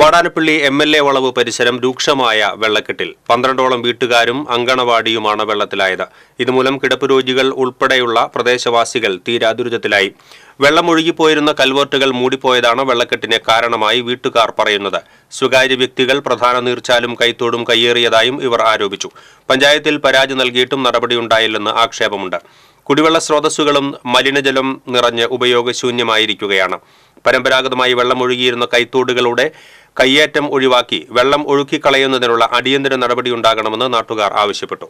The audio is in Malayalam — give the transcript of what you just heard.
വാടാനപ്പള്ളി എം എൽ എ വളവ് പരിസരം രൂക്ഷമായ വെള്ളക്കെട്ടിൽ പന്ത്രണ്ടോളം വീട്ടുകാരും അങ്കണവാടിയുമാണ് വെള്ളത്തിലായത് ഇതുമൂലം കിടപ്പ് രോഗികൾ ഉൾപ്പെടെയുള്ള പ്രദേശവാസികൾ തീരാ ദുരിതത്തിലായി വെള്ളമൊഴുകിപ്പോയിരുന്ന കൽവേർട്ടുകൾ മൂടിപ്പോയതാണ് വെള്ളക്കെട്ടിന് കാരണമായി വീട്ടുകാർ പറയുന്നത് സ്വകാര്യ വ്യക്തികൾ പ്രധാന നീർച്ചാലും കൈത്തോടും കയ്യേറിയതായും ഇവർ ആരോപിച്ചു പഞ്ചായത്തിൽ പരാതി നൽകിയിട്ടും നടപടിയുണ്ടായില്ലെന്ന് ആക്ഷേപമുണ്ട് കുടിവെള്ള സ്രോതസ്സുകളും മലിനജലം നിറഞ്ഞ് ഉപയോഗശൂന്യമായിരിക്കുകയാണ് പരമ്പരാഗതമായി വെള്ളം ഒഴുകിയിരുന്ന കൈത്തോടുകളുടെ കയ്യേറ്റം ഒഴിവാക്കി വെള്ളം ഒഴുക്കിക്കളയുന്നതിനുള്ള അടിയന്തര നടപടിയുണ്ടാകണമെന്ന് നാട്ടുകാർ ആവശ്യപ്പെട്ടു